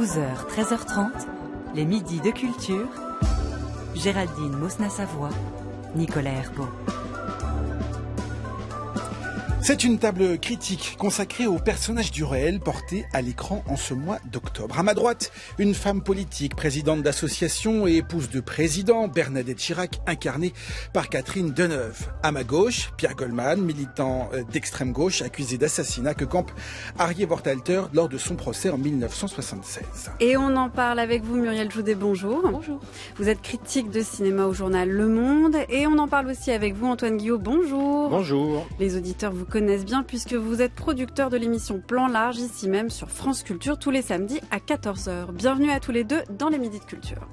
12h, 13h30, les midis de culture. Géraldine Mosna-Savoie, Nicolas Herbeau. C'est une table critique consacrée aux personnages du réel portés à l'écran en ce mois d'octobre. À ma droite, une femme politique, présidente d'association et épouse de président, Bernadette Chirac, incarnée par Catherine Deneuve. À ma gauche, Pierre Goldman, militant euh, d'extrême gauche, accusé d'assassinat que campe Harry Bortalter lors de son procès en 1976. Et on en parle avec vous, Muriel Joudet, bonjour. Bonjour. Vous êtes critique de cinéma au journal Le Monde et on en parle aussi avec vous, Antoine Guillaume, bonjour. Bonjour. Les auditeurs vous connaissent bien puisque vous êtes producteur de l'émission Plan Large ici même sur France Culture tous les samedis à 14h. Bienvenue à tous les deux dans les Midi de Culture.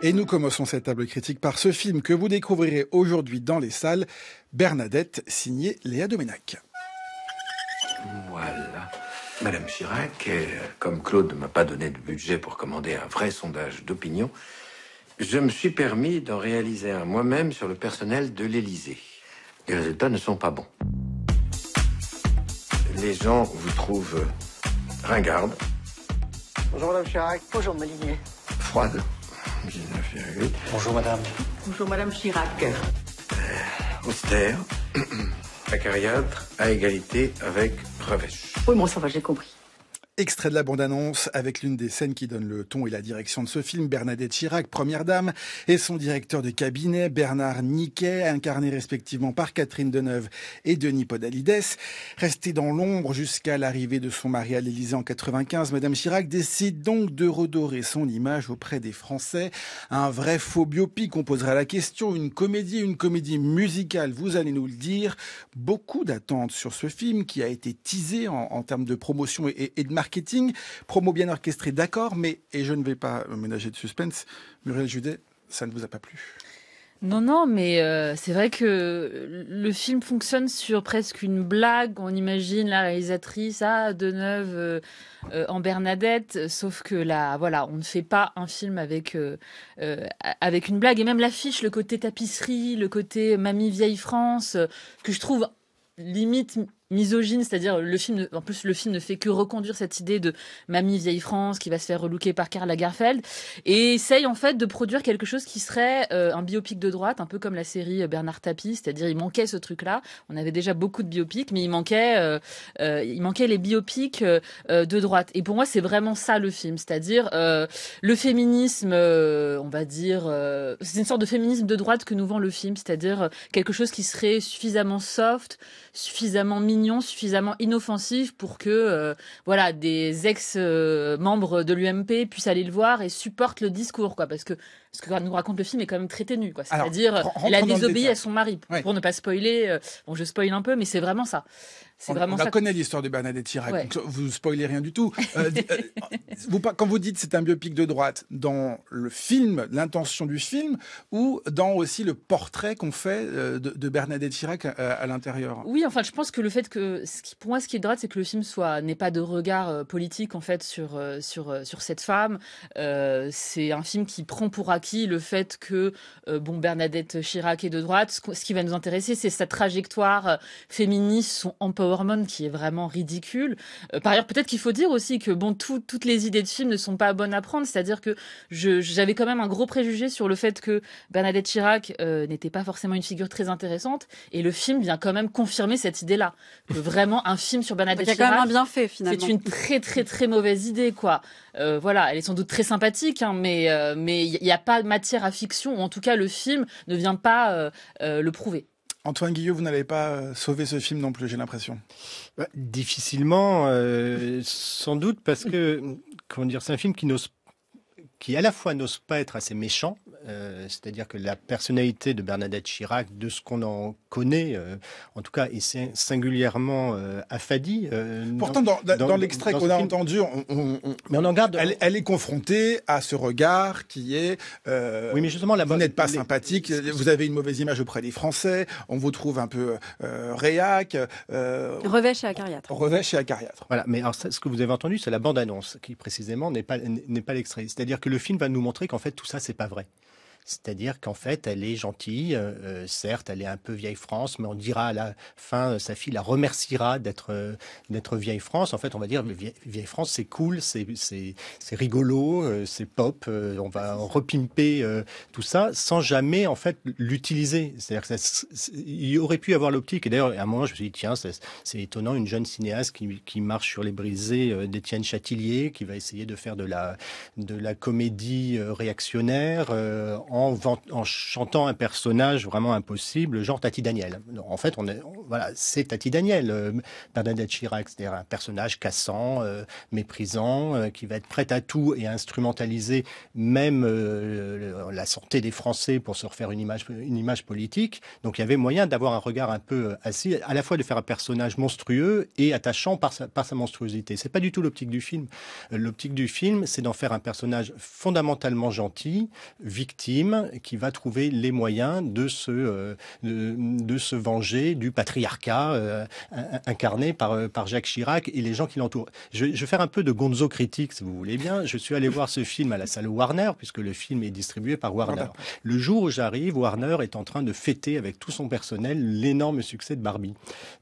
Et nous commençons cette table critique par ce film que vous découvrirez aujourd'hui dans les salles, Bernadette, signé Léa Doménac. Voilà. Madame Chirac, comme Claude ne m'a pas donné de budget pour commander un vrai sondage d'opinion, je me suis permis d'en réaliser un moi-même sur le personnel de l'Élysée. Les résultats ne sont pas bons. Les gens vous trouvent ringarde. Bonjour Madame Chirac. Bonjour Molinier. Froide. Bonjour Madame. Bonjour Madame Chirac. Euh, austère. acariâtre à égalité avec Revêche. Oui, bon, ça va, j'ai compris. Extrait de la bande-annonce avec l'une des scènes qui donne le ton et la direction de ce film, Bernadette Chirac, première dame, et son directeur de cabinet, Bernard Niquet, incarné respectivement par Catherine Deneuve et Denis Podalides. Restée dans l'ombre jusqu'à l'arrivée de son mari à l'Élysée en 95, Madame Chirac décide donc de redorer son image auprès des Français. Un vrai faux biopic, on posera la question, une comédie, une comédie musicale, vous allez nous le dire. Beaucoup d'attentes sur ce film qui a été teasé en, termes de promotion et, et de marketing marketing, promo bien orchestrée, d'accord, mais, et je ne vais pas ménager de suspense, Muriel Judet, ça ne vous a pas plu non, non, mais euh, c'est vrai que le film fonctionne sur presque une blague. On imagine la réalisatrice, à ah, de neuve, euh, euh, en Bernadette, sauf que là, voilà, on ne fait pas un film avec avec une blague. Et même l'affiche, le côté tapisserie, le côté Mamie vieille France, que je trouve limite misogyne, c'est-à-dire le film, en plus le film ne fait que reconduire cette idée de mamie vieille France qui va se faire relooker par Karl Lagerfeld et essaye en fait de produire quelque chose qui serait euh, un biopic de droite, un peu comme la série Bernard Tapie, c'est-à-dire il manquait ce truc-là. On avait déjà beaucoup de biopics, mais il manquait, euh, euh, il manquait les biopics de droite. Et pour moi, c'est vraiment ça le film, c'est-à-dire le féminisme, on va dire, c'est une sorte de féminisme de droite que nous vend le film, c'est-à-dire quelque chose qui serait suffisamment soft, suffisamment minimaliste, suffisamment inoffensive pour que euh, voilà des ex-membres de l'UMP puissent aller le voir et supportent le discours, quoi. Parce que ce que nous raconte le film est quand même très ténu, quoi. C'est-à-dire, elle a désobéi à son mari, pour, ne pas spoiler. Euh, bon, je spoil un peu, mais c'est vraiment ça on ça... connaît l'histoire de Bernadette Chirac. Donc, vous spoilez rien du tout. Euh, euh, quand vous dites c'est un biopic de droite, dans le film, l'intention du film, ou dans aussi le portrait qu'on fait euh, de, Bernadette Chirac à, l'intérieur. Oui, enfin, je pense que le fait que, pour moi, ce qui est de droite, c'est que le film soit n'ait pas de regard politique en fait sur sur sur cette femme. c'est un film qui prend pour acquis le fait que bon Bernadette Chirac est de droite. Ce, qui va nous intéresser, c'est sa trajectoire féministe, son empowerment Hormone qui est vraiment ridicule. Euh, par ailleurs, peut-être qu'il faut dire aussi que bon, toutes les idées de films ne sont pas bonnes à prendre. C'est-à-dire que j'avais quand même un gros préjugé sur le fait que Bernadette Chirac euh, n'était pas forcément une figure très intéressante. Et le film vient quand même confirmer cette idée-là. Que vraiment, un film sur Bernadette Chirac. C'est fait finalement. C'est une très très très mauvaise idée quoi. Euh, voilà, elle est sans doute très sympathique, hein, mais mais il n'y a pas de matière à fiction ou en tout cas le film ne vient pas le prouver. Antoine Guillot, vous n'allez pas euh, sauver ce film non plus, j'ai l'impression. Bah, difficilement, euh, sans doute, parce que comment dire, c'est un film qui à la fois n'ose pas être assez méchant, euh, c'est-à-dire que la personnalité de Bernadette Chirac, de ce qu'on en connaît, euh, en tout cas, est singulièrement euh, affadie. Pourtant, dans, l'extrait qu'on a entendu, mais on en elle, est confrontée à ce regard qui est. oui, mais justement, la vous n'êtes pas sympathique, vous avez une mauvaise image auprès des Français, on vous trouve un peu réac. revêche et acariâtre. Revêche et acariâtre. Voilà, mais ce que vous avez entendu, c'est la bande-annonce qui précisément n'est pas, pas l'extrait. C'est-à-dire que le film va nous montrer qu'en fait, tout ça, c'est pas vrai. C'est-à-dire qu'en fait, elle est gentille, euh, euh, certes, elle est un peu vieille France, mais on dira à la fin, euh, sa fille la remerciera d'être d'être vieille France. En fait, on va dire, vieille, vieille France, c'est cool, c'est rigolo, c'est pop, on va repimper tout ça sans jamais, en fait, l'utiliser. C'est-à-dire qu'il aurait pu avoir l'optique. Et d'ailleurs, à un moment, je me suis dit, tiens, c'est étonnant, une jeune cinéaste qui, qui marche sur les brisées d'Étienne Châtillier, qui va essayer de faire de la, de la comédie réactionnaire en en, en, chantant un personnage vraiment impossible, genre Tati Daniel. En fait, on, voilà, c'est Tati Daniel, euh, Bernadette Chirac, c'est-à-dire un personnage cassant, euh, méprisant, euh, qui va être prêt à tout et instrumentaliser même la santé des Français pour se refaire une image, une image politique. Donc il y avait moyen d'avoir un regard un peu assis, à la fois de faire un personnage monstrueux et attachant par sa, par sa monstruosité. C'est pas du tout l'optique du film. L'optique du film, c'est d'en faire un personnage fondamentalement gentil, victime qui va trouver les moyens de se, euh, de, se venger du patriarcat euh, incarné par, euh, par Jacques Chirac et les gens qui l'entourent. Je, vais faire un peu de gonzo critique, si vous voulez bien. Je suis allé voir ce film à la salle Warner, puisque le film est distribué par Warner. Ah, le jour où j'arrive, Warner est en train de fêter avec tout son personnel l'énorme succès de Barbie.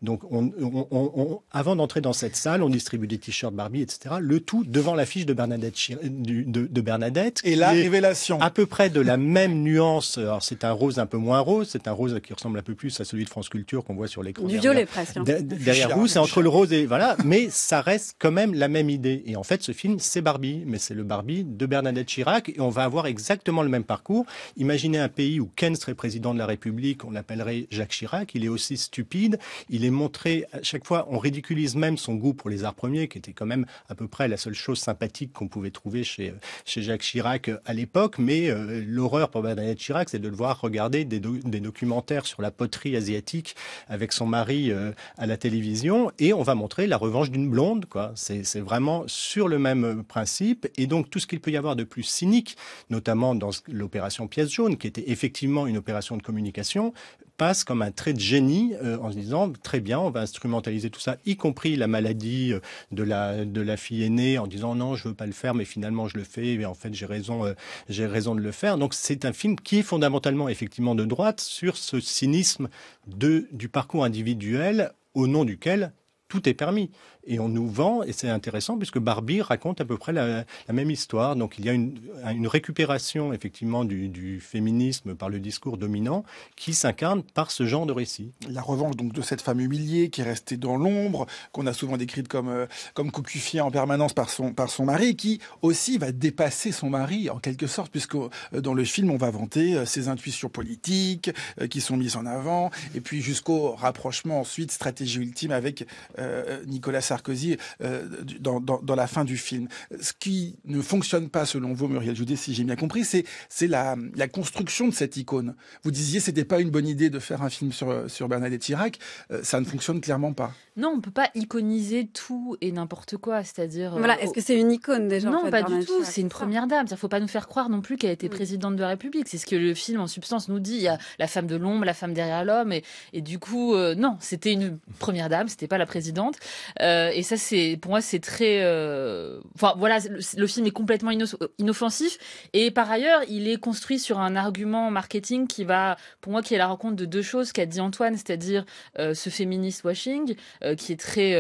Donc, on, avant d'entrer dans cette salle, on distribue des t-shirts Barbie, etc. Le tout devant l'affiche de Bernadette, de, Bernadette. Et la révélation. À peu près de la même nuance. Alors c'est un rose un peu moins rose, c'est un rose qui ressemble un peu plus à celui de France Culture qu'on voit sur l'écran. Du violet presque. Hein. Derrière vous, c'est entre le rose et voilà, mais ça reste quand même la même idée. Et en fait, ce film, c'est Barbie, mais c'est le Barbie de Bernadette Chirac et on va avoir exactement le même parcours. Imaginez un pays où Ken serait président de la République, on l'appellerait Jacques Chirac. Il est aussi stupide. Il est montré à chaque fois. On ridiculise même son goût pour les arts premiers, qui était quand même à peu près la seule chose sympathique qu'on pouvait trouver chez chez Jacques Chirac euh, à l'époque, mais euh, le l'horreur pour Bernadette Chirac, c'est de le voir regarder des, documentaires sur la poterie asiatique avec son mari euh, à la télévision, et on va montrer la revanche d'une blonde. quoi. C'est vraiment sur le même euh, principe, et donc tout ce qu'il peut y avoir de plus cynique, notamment dans l'opération Pièce jaune, qui était effectivement une opération de communication, passe comme un trait de génie euh, en se disant très bien, on va instrumentaliser tout ça, y compris la maladie euh, de la fille aînée, en disant non, je ne veux pas le faire, mais finalement je le fais, et en fait j'ai raison, euh, j'ai raison de le faire. Donc c'est un film qui est fondamentalement effectivement de droite sur ce cynisme de du parcours individuel au nom duquel tout est permis et on nous vend, et c'est intéressant puisque Barbie raconte à peu près la, même histoire. Donc il y a une, récupération effectivement du, féminisme par le discours dominant qui s'incarne par ce genre de récit. La revanche donc de cette femme humiliée qui est restée dans l'ombre, qu'on a souvent décrite comme euh, comme en permanence par son par son mari, qui aussi va dépasser son mari en quelque sorte, puisque euh, dans le film on va vanter euh, ses intuitions politiques euh, qui sont mises en avant, et puis jusqu'au rapprochement ensuite stratégie ultime avec Nicolas Sarkozy euh, dans, la fin du film. Ce qui ne fonctionne pas, selon vous, Muriel dis si j'ai bien compris, c'est la, la, construction de cette icône. Vous disiez c'était pas une bonne idée de faire un film sur, sur Bernadette Chirac. Euh, ça ne fonctionne clairement pas. Non, on ne peut pas iconiser tout et n'importe quoi. C'est-à-dire. Euh, voilà, est-ce que c'est une icône déjà Non, pas du tout. C'est une première dame. Il ne faut pas nous faire croire non plus qu'elle a été présidente de la République. C'est ce que le film, en substance, nous dit. Il y a la femme de l'ombre, la femme derrière l'homme. Et, et, du coup, non, c'était une première dame, c'était pas la présidente. Euh, et ça, c'est pour moi, c'est très. Euh, voilà, le, film est complètement inoffensif. Et par ailleurs, il est construit sur un argument marketing qui va, pour moi, qui est la rencontre de deux choses qu'a dit Antoine, c'est-à-dire euh, ce féministe washing, qui est très,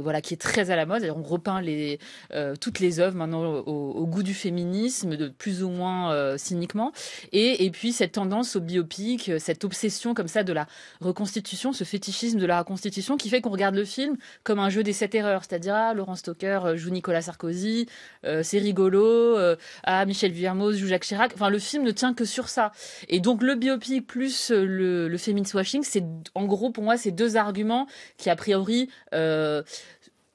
voilà, qui est très à la mode. On repeint les toutes les œuvres maintenant au, goût du féminisme, de plus ou moins cyniquement. Et, et puis cette tendance au biopic, cette obsession comme ça de la reconstitution, ce fétichisme de la reconstitution, qui fait qu'on regarde le film comme un jeu des sept c'est-à-dire ah, Laurent Stoker euh, joue Nicolas Sarkozy, euh, c'est rigolo, à euh, ah, Michel Villermoz joue Jacques Chirac. Enfin, le film ne tient que sur ça. Et donc le biopic plus le, feminist washing, c'est en gros pour moi ces deux arguments qui a priori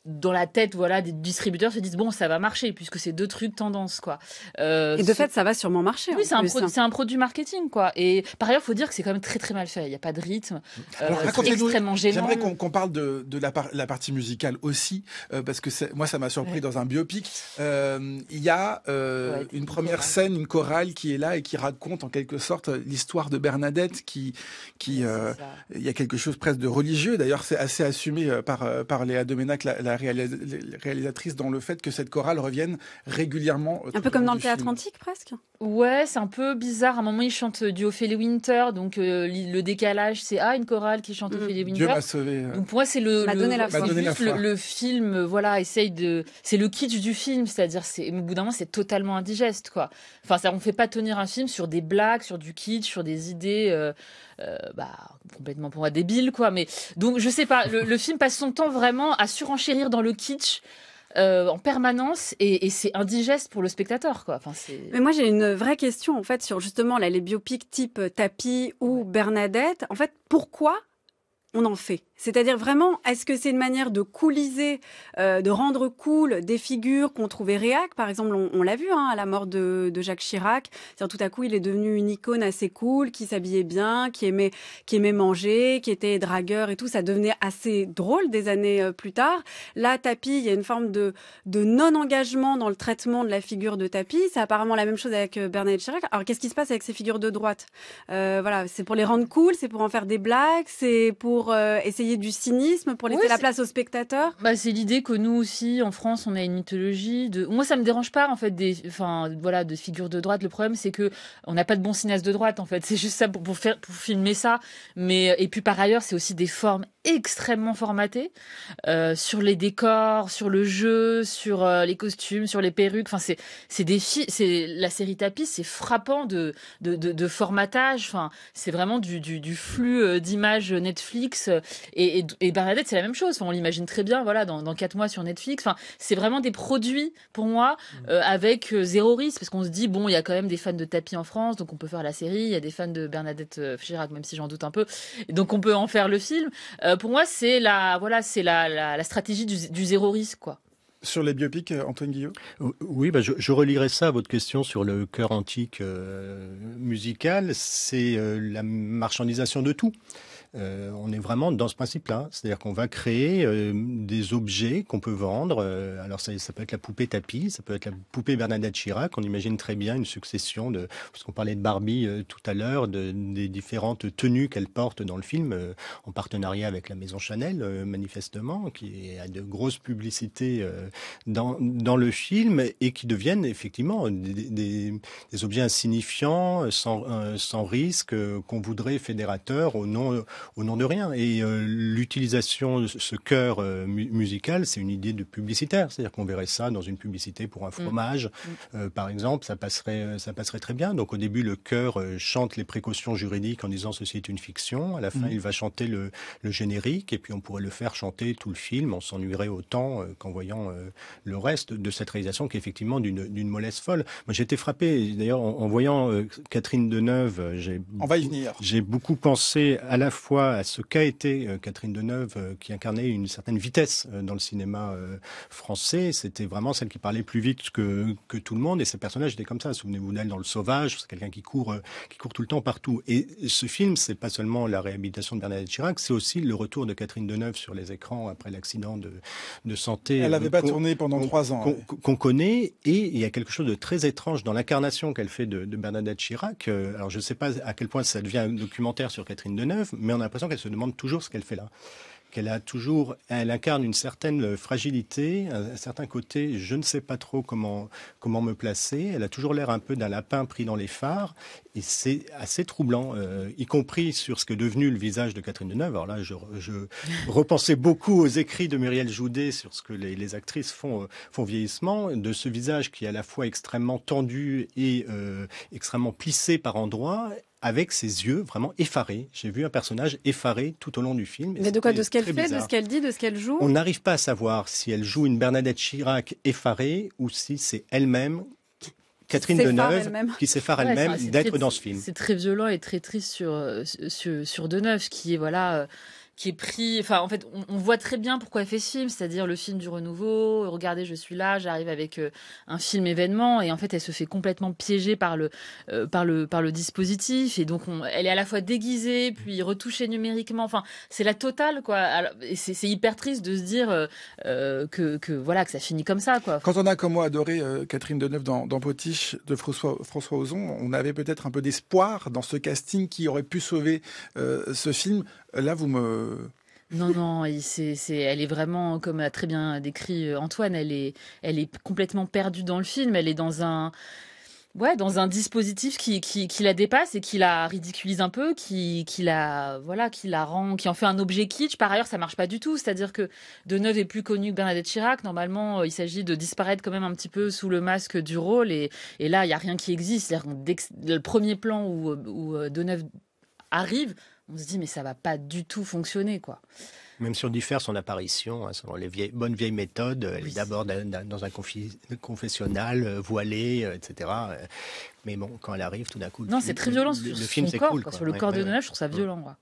dans la tête voilà des distributeurs se disent bon ça va marcher puisque c'est deux trucs tendance quoi euh, et de fait ça va sûrement marcher oui hein. c'est un, produit marketing quoi et par ailleurs faut dire que c'est quand même très très mal fait il n'y a pas de rythme euh, c'est extrêmement gênant j'aimerais qu'on parle de, la, la, partie musicale aussi euh, parce que moi ça m'a surpris dans un biopic il y a une première scène une chorale qui est là et qui raconte en quelque sorte l'histoire de Bernadette qui qui il y a quelque chose presque de religieux d'ailleurs c'est assez assumé par par Léa Domenac la la réalisatrice dans le fait que cette chorale revienne régulièrement. Euh, un peu comme dans le théâtre antique presque Ouais, c'est un peu bizarre. À un moment, ils chantent euh, du Ophélie Winter, donc euh, le décalage, c'est à ah, une chorale qui chante mmh. Ophélie Winter. Dieu m'a sauvé. Donc pour moi, c'est le, le, film, voilà, essaye de. C'est le kitsch du film, c'est-à-dire, c'est, au bout d'un moment, c'est totalement indigeste, quoi. Enfin, ça, on fait pas tenir un film sur des blagues, sur du kitsch, sur des idées. bah, complètement pour moi débiles, quoi mais donc je sais pas le, le film passe son temps vraiment à surenchérir dans le kitsch. Euh, en permanence et, c'est indigeste pour le spectateur. Quoi. Enfin, Mais moi j'ai une vraie question en fait sur justement la les biopics type tapis ou Bernadette. En fait, pourquoi on en fait. C'est-à-dire vraiment, est-ce que c'est une manière de cooliser, euh, de rendre cool des figures qu'on trouvait réac Par exemple, on, l'a vu hein, à la mort de, Jacques Chirac. c'est-à-dire Tout à coup, il est devenu une icône assez cool, qui s'habillait bien, qui aimait, qui aimait manger, qui était dragueur et tout. Ça devenait assez drôle des années euh, plus tard. Là, Tapi, il y a une forme de, non-engagement dans le traitement de la figure de Tapi. C'est apparemment la même chose avec euh, Bernadette Chirac. Alors, qu'est-ce qui se passe avec ces figures de droite Voilà, c'est pour les rendre cool, c'est pour en faire des blagues, c'est pour pour euh, essayer du cynisme, pour laisser la place aux spectateurs bah, C'est l'idée que nous aussi, en France, on a une mythologie. De... Moi, ça me dérange pas, en fait, des, enfin, voilà, de figures de droite. Le problème, c'est que on n'a pas de bons cinéastes de droite, en fait. C'est juste ça pour, pour, faire, pour filmer ça. Mais, et puis, par ailleurs, c'est aussi des formes extrêmement formaté euh, sur les décors, sur le jeu, sur euh, les costumes, sur les perruques. Enfin, c'est c'est la série tapis, c'est frappant de de, de formatage. Enfin, c'est vraiment du du, flux euh, d'images Netflix et Bernadette, c'est la même chose. Enfin, on l'imagine très bien. Voilà, dans dans quatre mois sur Netflix. Enfin, c'est vraiment des produits pour moi mmh. avec zéro risque parce qu'on se dit bon, il y a quand même des fans de tapis en France, donc on peut faire la série. Il y a des fans de Bernadette Chirac, même si j'en doute un peu. Donc on peut en faire le film. Euh, pour moi, c'est la, voilà, c'est la, la, stratégie du, zéro risque, quoi. Sur les biopics, euh, Antoine Guillot euh, Oui, bah, je, je, ça à votre question sur le cœur antique musical. C'est la marchandisation de tout. Euh, on est vraiment dans ce principe-là. C'est-à-dire qu'on va créer euh, des objets qu'on peut vendre. Euh, alors, ça, peut être la poupée tapis, ça peut être la poupée Bernadette Chirac. On imagine très bien une succession de. Parce qu'on parlait de Barbie tout à l'heure, des différentes tenues qu'elle porte dans le film, en partenariat avec la maison Chanel, manifestement, qui a de grosses publicités dans, le film et qui deviennent effectivement des, objets insignifiants, sans, sans risque, qu'on voudrait fédérateurs au nom au nom de rien. Et euh, l'utilisation de ce cœur euh, musical, c'est une idée de publicitaire. C'est-à-dire qu'on verrait ça dans une publicité pour un mm. fromage, mm. Euh, par exemple, ça passerait, ça passerait très bien. Donc au début, le cœur chante les précautions juridiques en disant ceci est une fiction. À la fin, mm. il va chanter le, générique et puis on pourrait le faire chanter tout le film. On s'ennuierait autant qu'en voyant le reste de cette réalisation qui est effectivement d'une mollesse folle. Moi, j'étais frappé. D'ailleurs, en, voyant Catherine Deneuve, j'ai J'ai beaucoup pensé à la fois à ce qu'a été euh, Catherine Deneuve, euh, qui incarnait une certaine vitesse euh, dans le cinéma français. C'était vraiment celle qui parlait plus vite que, que tout le monde. Et ses personnages étaient comme ça. Souvenez-vous d'elle dans Le Sauvage, c'est quelqu'un qui court, qui court tout le temps partout. Et ce film, c'est pas seulement la réhabilitation de Bernadette Chirac, c'est aussi le retour de Catherine Deneuve sur les écrans après l'accident de, santé. Elle n'avait pas tourné pendant trois ans. Qu'on connaît. Et il y a quelque chose de très étrange dans l'incarnation qu'elle fait de, Bernadette Chirac. Alors je sais pas à quel point ça devient un documentaire sur Catherine Deneuve, mais on a l'impression qu'elle se demande toujours ce qu'elle fait là qu'elle a toujours, elle incarne une certaine euh, fragilité, un, certain côté, je ne sais pas trop comment, comment me placer. Elle a toujours l'air un peu d'un lapin pris dans les phares. Et c'est assez troublant, euh, y compris sur ce que est devenu le visage de Catherine Deneuve. Alors là, je, repensais beaucoup aux écrits de Muriel Joudet sur ce que les, actrices font, euh, font vieillissement, de ce visage qui est à la fois extrêmement tendu et extrêmement plissé par endroits, avec ses yeux vraiment effarés. J'ai vu un personnage effaré tout au long du film. Mais de quoi De ce qu'elle fait, de ce qu'elle dit, de ce qu'elle joue On n'arrive pas à savoir si elle joue une Bernadette Chirac effarée ou si c'est elle-même Catherine Deneuve qui s'effare elle-même d'être dans ce film. C'est très violent et très triste sur, euh, sur, sur Deneuve qui est voilà euh, qui est pris. Enfin, en fait, on, voit très bien pourquoi elle fait ce film, c'est-à-dire le film du renouveau. Euh, regardez, je suis là, j'arrive avec euh, un film événement, et en fait, elle se fait complètement piéger par le euh, par le par le dispositif, et donc elle est à la fois déguisée, puis retouchée numériquement. Enfin, c'est la totale, quoi. et c'est hyper triste de se dire que, que voilà que ça finit comme ça, quoi. Quand on a comme moi adoré Catherine Deneuve dans, dans Potiche de François Ozon, on avait peut-être un peu d'espoir dans ce casting qui aurait pu sauver ce film. Là, vous me Non, non, c'est, elle est vraiment, comme a très bien décrit euh, Antoine, elle est, elle est complètement perdue dans le film. Elle est dans un, ouais, dans un dispositif qui, qui, la dépasse et qui la ridiculise un peu, qui, qui la, voilà, qui la rend, qui en fait un objet kitsch. Par ailleurs, ça marche pas du tout. C'est-à-dire que Deneuve est plus connu que Bernadette Chirac. Normalement, euh, il s'agit de disparaître quand même un petit peu sous le masque du rôle. Et, et là, il y a rien qui existe. Dès le premier plan où, où euh, Deneuve arrive, on se dit mais ça va pas du tout fonctionner quoi. Même si on diffère son apparition, hein, selon les vieilles, bonnes vieilles méthodes, elle d'abord dans un confessionnal, euh, voilé, euh, etc. Euh. Mais bon, quand elle arrive, tout d'un coup. Non, c'est très violent. sur le film, Sur le corps de Nana, je trouve ça mm. violent.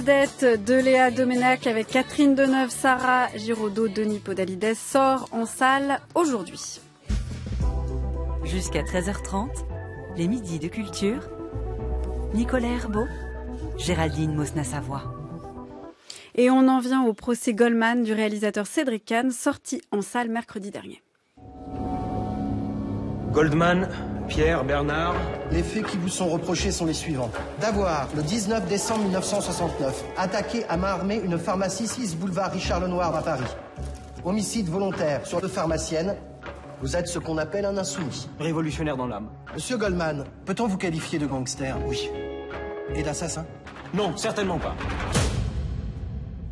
cadette de Léa Domenac avec Catherine Deneuve, Sarah Giraudot, Denis Podalides sort en salle aujourd'hui. Jusqu'à 13h30, les midis de culture. Nicolas Herbeau, Géraldine Mosna-Savoie. Et on en vient au procès Goldman du réalisateur Cédric Kahn, sorti en salle mercredi dernier. Goldman Pierre, Bernard Les faits qui vous sont reprochés sont les suivants. D'avoir, le 19 décembre 1969, attaqué à main armée une pharmacie 6 boulevard Richard Lenoir à Paris. Homicide volontaire sur deux pharmaciennes. Vous êtes ce qu'on appelle un insoumis. Révolutionnaire dans l'âme. Monsieur Goldman, peut-on vous qualifier de gangster Oui. Et d'assassin Non, certainement pas.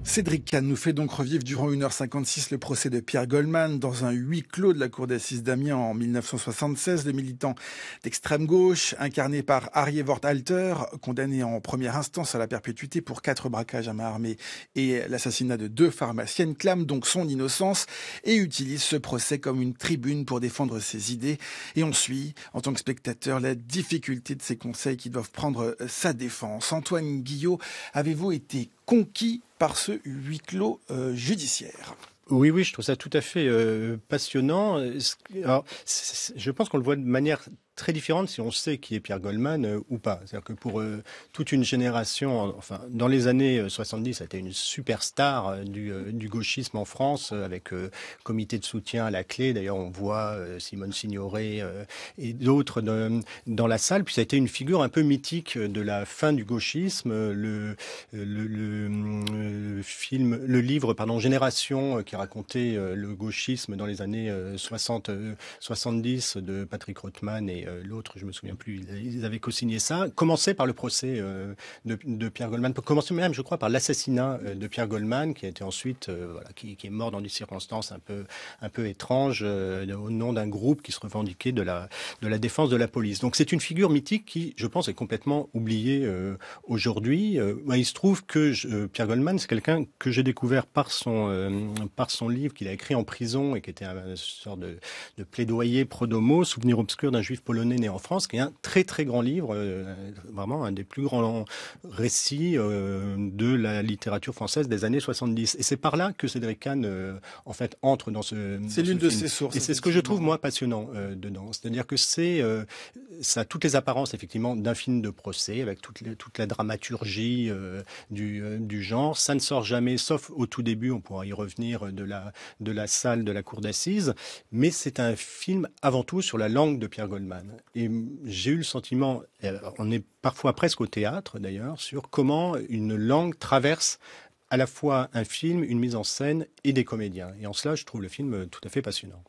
Cédric Kahn nous fait donc revivre durant 1h56 le procès de Pierre Goldman dans un huis clos de la cour d'assises d'Amiens en 1976. Le militant d'extrême gauche, incarné par Harry Worthalter, condamné en première instance à la perpétuité pour quatre braquages à main armée et l'assassinat de deux pharmaciennes, clame donc son innocence et utilise ce procès comme une tribune pour défendre ses idées. Et on suit, en tant que spectateur, la difficulté de ses conseils qui doivent prendre sa défense. Antoine Guillot, avez-vous été conquis par ce huis clos euh, judiciaire. Oui, oui, je trouve ça tout à fait euh, passionnant. Euh, je pense qu'on le voit de manière très différente si on sait qui est Pierre Goldman euh, ou pas. C'est-à-dire que pour euh, toute une génération, enfin, dans les années 70, euh, ça a été une superstar du, du gauchisme en France, avec comité de soutien à la clé. D'ailleurs, on voit Simone Signoret et d'autres dans la salle. Puis ça a été une figure un peu mythique de la fin du gauchisme. Le, le, le, le film, le livre, pardon, Génération, qui racontait le gauchisme dans les années 60, 70 de Patrick Rothman et euh, l'autre, je me souviens plus, ils avaient co-signé ça, commencé par le procès euh, de, Pierre Goldman, commencer même, je crois, par l'assassinat euh, de Pierre Goldman, qui a été ensuite, voilà, qui, est mort dans des circonstances un peu, un peu étranges, au nom d'un groupe qui se revendiquait de la, de la défense de la police. Donc c'est une figure mythique qui, je pense, est complètement oubliée aujourd'hui. il se trouve que Pierre Goldman, c'est quelqu'un que j'ai découvert par son, par son livre qu'il a écrit en prison et qui était une sorte de, de plaidoyer pro-domo, souvenir obscur d'un juif polonais le né en France, qui est un très très grand livre, euh, vraiment un des plus grands récits euh, de la littérature française des années 70. Et c'est par là que Cédric Kahn, euh, en fait, entre dans ce. C'est l'une de ses sources. Et c'est ce que je trouve moi passionnant dedans, c'est-à-dire que c'est ça a toutes les apparences effectivement d'un film de procès avec toute, toute la dramaturgie du, du genre. Ça ne sort jamais, sauf au tout début, on pourra y revenir de la de la salle de la cour d'assises, mais c'est un film avant tout sur la langue de Pierre Goldman. Et j'ai eu le sentiment, on est parfois presque au théâtre d'ailleurs, sur comment une langue traverse à la fois un film, une mise en scène et des comédiens. Et en cela, je trouve le film tout à fait passionnant.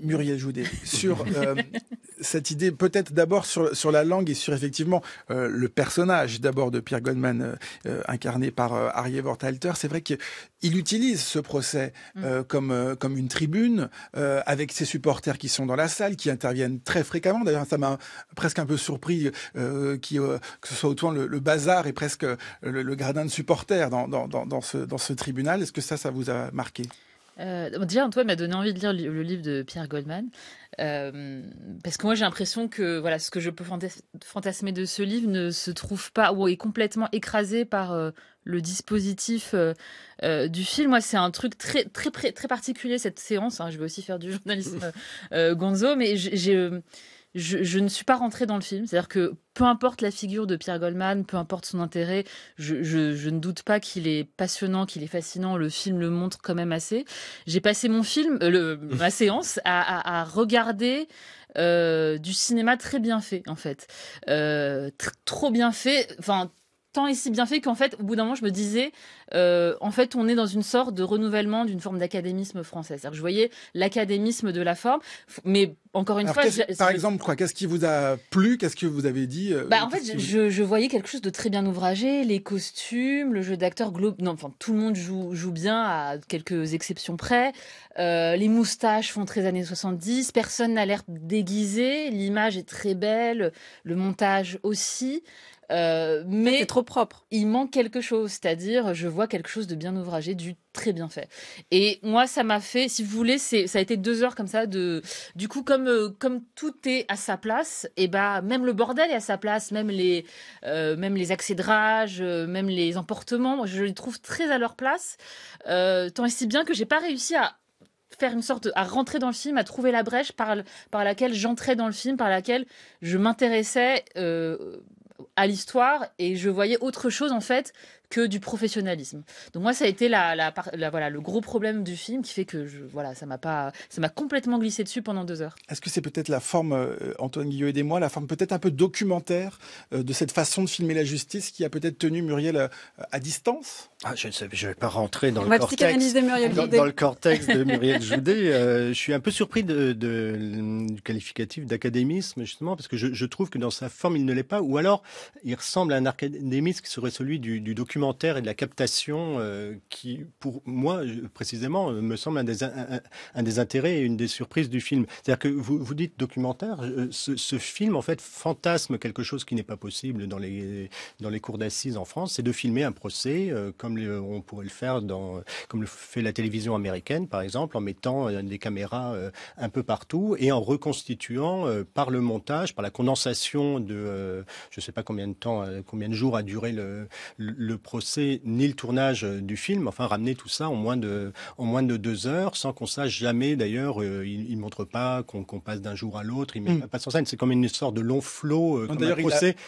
Muriel Joudet, sur euh, cette idée, peut-être d'abord sur, la langue et sur effectivement euh, le personnage d'abord de Pierre Goldman, euh, euh, incarné par Harry Vortalter. C'est vrai qu'il utilise ce procès mm. comme, une tribune, avec ses supporters qui sont dans la salle, qui interviennent très fréquemment. D'ailleurs, ça m'a presque un peu surpris que ce soit autant le, bazar et presque le, gradin de supporters ce, dans ce tribunal. Est-ce que ça, ça vous a marqué euh, déjà, Antoine m'a donné envie de lire le livre de Pierre Goldman. Euh, parce que moi, j'ai l'impression que voilà, ce que je peux fantasmer de ce livre ne se trouve pas ou est complètement écrasé par euh, le dispositif euh, du film. Moi, c'est un truc très, très, très, particulier, cette séance. Hein. Je vais aussi faire du journalisme Gonzo, mais j'ai je, ne suis pas rentrée dans le film. C'est-à-dire que peu importe la figure de Pierre Goldman, peu importe son intérêt, je, ne doute pas qu'il est passionnant, qu'il est fascinant. Le film le montre quand même assez. J'ai passé mon film, euh, ma séance, à, regarder. Euh, du cinéma très bien fait en fait euh, trop bien fait enfin tant et si bien fait qu'en fait, au bout d'un moment, je me disais, euh, en fait, on est dans une sorte de renouvellement d'une forme d'académisme français. C'est-à-dire que je voyais l'académisme de la forme, mais encore une fois, par exemple, quoi Qu'est-ce qui vous a plu Qu'est-ce que vous avez dit euh, Bah, en fait, je, je, voyais quelque chose de très bien ouvragé, les costumes, le jeu d'acteur globe. Non, enfin, tout le monde joue, joue bien à quelques exceptions près. Euh, les moustaches font très années 70. Personne n'a l'air déguisé. L'image est très belle, le montage aussi. Euh, mais trop propre. Il manque quelque chose, c'est-à-dire je vois quelque chose de bien ouvragé, du très bien fait. Et moi, ça m'a fait, si vous voulez, c'est, ça a été deux heures comme ça de, du coup, comme euh, comme tout est à sa place, et bah même le bordel est à sa place, même les euh, même les euh, même les emportements, je les trouve très à leur place. tant et si bien que j'ai pas réussi à faire une sorte à rentrer dans le film, à trouver la brèche par, par laquelle j'entrais dans le film, par laquelle je m'intéressais à l'histoire et je voyais autre chose en fait que du professionnalisme. Donc moi, ça a été la, voilà, le gros problème du film qui fait que je, voilà, ça m'a pas, ça m'a complètement glissé dessus pendant deux heures. Est-ce que c'est peut-être la forme, euh, Antoine Guillot, et moi la forme peut-être un peu documentaire euh, de cette façon de filmer la justice qui a peut-être tenu Muriel euh, à, distance ah, Je ne vais pas rentrer dans, le cortex, dans, le cortex de Muriel Joudet. je suis un peu surpris de, du qualificatif d'académisme, justement, parce que je, trouve que dans sa forme, il ne l'est pas, ou alors il ressemble à un académisme qui serait celui du, du documentaire documentaire et de la captation euh, qui, pour moi euh, précisément, euh, me semble un des, intérêts et une des surprises du film. C'est-à-dire que vous, vous dites documentaire, ce, film en fait fantasme quelque chose qui n'est pas possible dans les, dans les cours d'assises en France, c'est de filmer un procès comme on pourrait le faire dans, comme le fait la télévision américaine par exemple, en mettant des caméras un peu partout et en reconstituant par le montage, par la condensation de je ne sais pas combien de temps, combien de jours a duré le, le, procès ni le tournage euh, du film. Enfin, ramener tout ça en moins de, en moins de deux heures, sans qu'on sache jamais, d'ailleurs, euh, il montre pas qu'on passe d'un jour à l'autre, il ne met hmm. pas sur scène. C'est comme une sorte de long flot. Euh, d'ailleurs,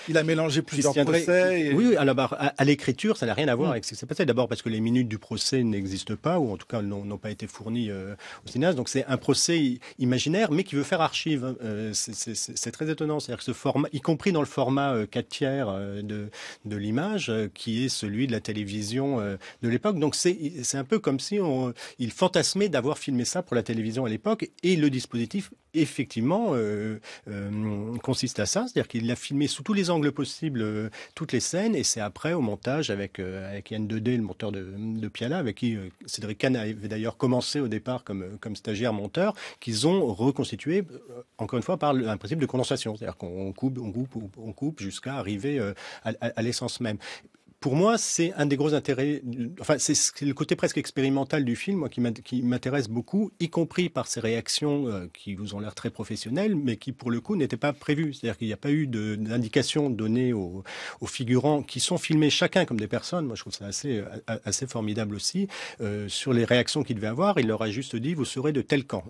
il, a mélangé plusieurs procès. Oui, à l'écriture, ça n'a rien à voir hmm. avec ce qui s'est passé. D'abord parce que les minutes du procès n'existent pas, ou en tout cas n'ont pas été fournies au cinéaste. Donc c'est un procès imaginaire, mais qui veut faire archive. Hein. c'est très étonnant. C'est-à-dire que ce format, y compris dans le format 4 tiers de, de l'image, qui est ce celui de la télévision euh, de l'époque. Donc c'est un peu comme si on, il fantasmait d'avoir filmé ça pour la télévision à l'époque et le dispositif effectivement euh, euh, consiste à ça, c'est-à-dire qu'il a filmé sous tous les angles possibles toutes les scènes et c'est après au montage avec, avec Yann Dedé, le monteur de, de avec qui Cédric Kahn avait d'ailleurs commencé au départ comme, comme stagiaire monteur, qu'ils ont reconstitué encore une fois par un principe de condensation, c'est-à-dire qu'on coupe, on coupe, on coupe jusqu'à arriver à l'essence même pour moi, c'est un des gros intérêts, enfin, c'est le côté presque expérimental du film qui m'intéresse beaucoup, y compris par ses réactions euh, qui vous ont l'air très professionnelles, mais qui, pour le coup, n'étaient pas prévues. C'est-à-dire qu'il n'y a pas eu d'indication donnée aux, figurants qui sont filmés chacun comme des personnes. Moi, je trouve ça assez, euh, formidable aussi. Euh, sur les réactions qu'il devait avoir, il leur a juste dit, vous serez de tel camp.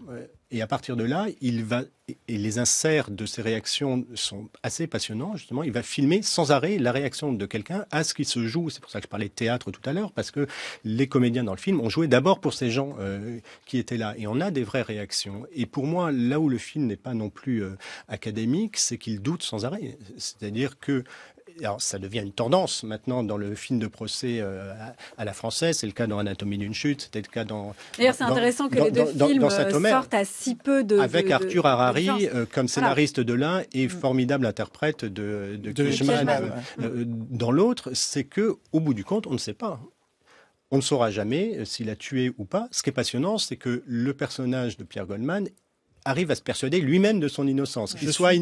Et à partir de là, il va, et les inserts de ces réactions sont assez passionnants, justement, il va filmer sans arrêt la réaction de quelqu'un à ce qui se joue. C'est pour ça que je parlais de théâtre tout à l'heure, parce que les comédiens dans le film ont joué d'abord pour ces gens euh, qui étaient là. Et on a des vraies réactions. Et pour moi, là où le film n'est pas non plus euh, académique, c'est qu'il doute sans arrêt. C'est-à-dire que alors ça devient une tendance maintenant dans le film de procès euh, à, la française. C'est le cas dans Anatomie d'une chute, c'était le cas dans. D'ailleurs, c'est intéressant que les deux films euh, sortent à si peu de. Avec Arthur Harari euh, comme scénariste de l'un et mm. formidable interprète de, de, dans l'autre, c'est que au bout du compte, on ne sait pas. On ne saura jamais s'il a tué ou pas. Ce qui est passionnant, c'est que le personnage de Pierre Goldman arrive à se persuader lui-même de son innocence, qu'il soit,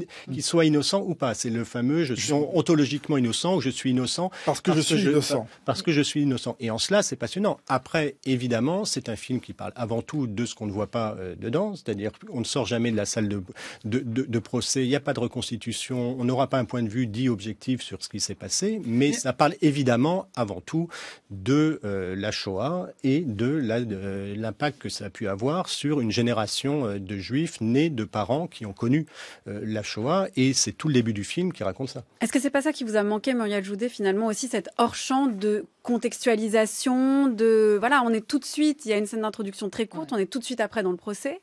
soit innocent ou pas. C'est le fameux je suis ontologiquement innocent ou je suis innocent parce que je suis innocent. parce que je suis innocent. Et en cela, c'est passionnant. Après, évidemment, c'est un film qui parle avant tout de ce qu'on ne voit pas euh, dedans, c'est-à-dire qu'on ne sort jamais de la salle de, de, procès, il n'y a pas de reconstitution, on n'aura pas un point de vue dit objectif sur ce qui s'est passé, mais ça parle évidemment avant tout de euh, la Shoah et de euh, l'impact que ça a pu avoir sur une génération de juifs nés de parents qui ont connu euh, la Shoah. Et c'est tout le début du film qui raconte ça. Est-ce que c'est pas ça qui vous a manqué, Muriel Joudet, finalement aussi, cette hors-champ de contextualisation, de... Voilà, on est tout de suite, il y a une scène d'introduction très courte, on est tout de suite après dans le procès.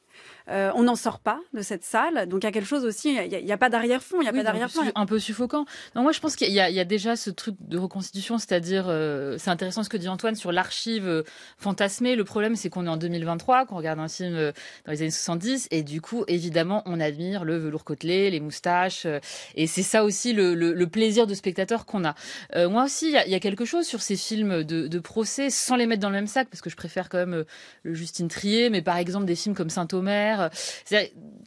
Euh, on n'en sort pas de cette salle. Donc il y a quelque chose aussi, il n'y a, pas d'arrière-fond, il n'y a pas darrière Un peu suffocant. Non, moi je pense qu'il y, a déjà ce truc de reconstitution, c'est-à-dire, euh, c'est intéressant ce que dit Antoine sur l'archive euh, fantasmée. Le problème c'est qu'on est en 2023, qu'on regarde un film dans les années 70, et du coup, évidemment, on admire le velours côtelé, les moustaches, et c'est ça aussi le, plaisir de spectateur qu'on a. moi aussi, il y, a quelque chose sur ces films de, procès, sans les mettre dans le même sac, parce que je préfère quand même le Justine Trier, mais par exemple des films comme Saint-Omer,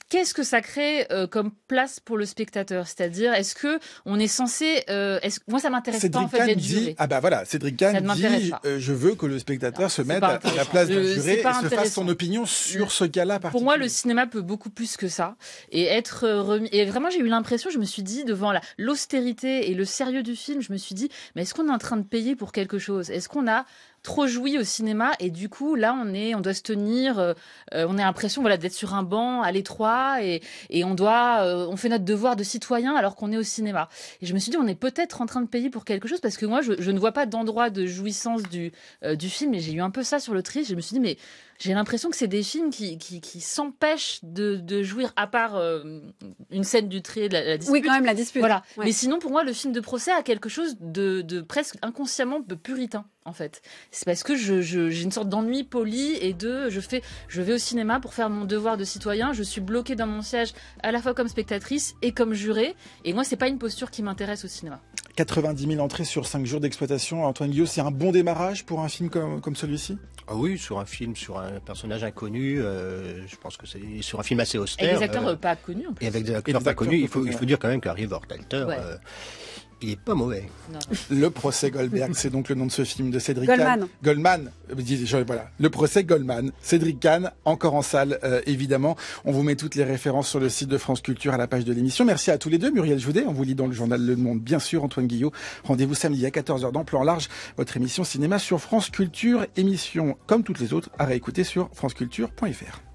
Qu'est-ce que ça crée euh, comme place pour le spectateur C'est-à-dire, est-ce que on est censé euh, Moi, ça m'intéresse pas en fait d'être juré. Ah bah voilà, Cédric Kahn dit euh, je veux que le spectateur se mette à la place d'un juré et se fasse son opinion sur ce cas-là. Pour moi, le cinéma peut beaucoup plus que ça et être remis. Et vraiment, j'ai eu l'impression, je me suis dit devant l'austérité et le sérieux du film, je me suis dit, mais est-ce qu'on est en train de payer pour quelque chose Est-ce qu'on a trop joui au cinéma et du coup là on est on doit se tenir euh, euh, on a l'impression voilà d'être sur un banc à l'étroit et, et on doit euh, on fait notre devoir de citoyen alors qu'on est au cinéma et je me suis dit on est peut-être en train de payer pour quelque chose parce que moi je, ne vois pas d'endroit de jouissance du du film et j'ai eu un peu ça sur le tri je me suis dit mais j'ai l'impression que c'est des films qui, qui, s'empêchent de, de, jouir, à part euh, une scène du trait de la, dispute. Oui, quand même, la dispute. Voilà. Mais sinon, pour moi, le film de procès a quelque chose de, de presque inconsciemment puritain en fait. C'est parce que je, j'ai une sorte d'ennui poli et de je fais je vais au cinéma pour faire mon devoir de citoyen, je suis bloquée dans mon siège à la fois comme spectatrice et comme jurée et moi c'est pas une posture qui m'intéresse au cinéma. 90 000 entrées sur 5 jours d'exploitation. Antoine Guillaume, c'est un bon démarrage pour un film comme, celui-ci Ah oui, sur un film, sur un personnage inconnu, euh, je pense que c'est sur un film assez austère. Et des acteurs euh, pas connus en plus. Et avec des acteurs pas connus, il faut, il faut, dire quand même qu'Harry river Ouais. Euh, il est pas mauvais. Le procès Goldberg, c'est donc le nom de ce film de Cédric Goldman. Goldman. Euh, voilà. Le procès Goldman. Cédric Kahn, encore en salle, euh, évidemment. On vous met toutes les références sur le site de France Culture à la page de l'émission. Merci à tous les deux. Muriel Joudet, on vous lit dans le journal Le Monde, bien sûr. Antoine Guillot, rendez-vous samedi à 14h dans Plan Large, votre émission cinéma sur France Culture. Émission, comme toutes les autres, à réécouter sur franceculture.fr.